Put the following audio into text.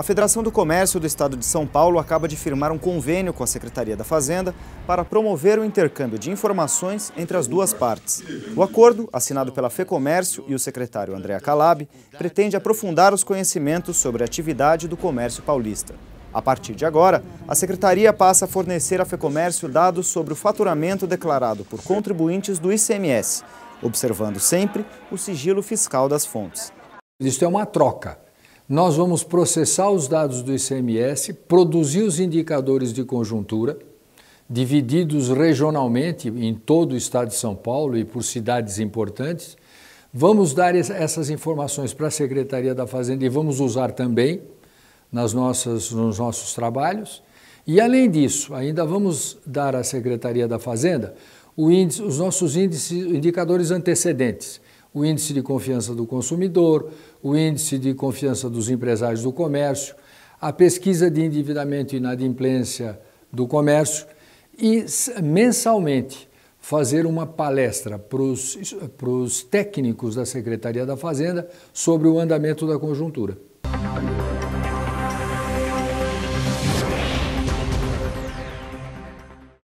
A Federação do Comércio do Estado de São Paulo acaba de firmar um convênio com a Secretaria da Fazenda para promover o intercâmbio de informações entre as duas partes. O acordo, assinado pela FEComércio e o secretário André Calab, pretende aprofundar os conhecimentos sobre a atividade do comércio paulista. A partir de agora, a Secretaria passa a fornecer à FEComércio dados sobre o faturamento declarado por contribuintes do ICMS, observando sempre o sigilo fiscal das fontes. Isso é uma troca nós vamos processar os dados do ICMS, produzir os indicadores de conjuntura, divididos regionalmente em todo o estado de São Paulo e por cidades importantes. Vamos dar essas informações para a Secretaria da Fazenda e vamos usar também nas nossas, nos nossos trabalhos. E além disso, ainda vamos dar à Secretaria da Fazenda índice, os nossos índices, indicadores antecedentes o índice de confiança do consumidor, o índice de confiança dos empresários do comércio, a pesquisa de endividamento e inadimplência do comércio e mensalmente fazer uma palestra para os técnicos da Secretaria da Fazenda sobre o andamento da conjuntura.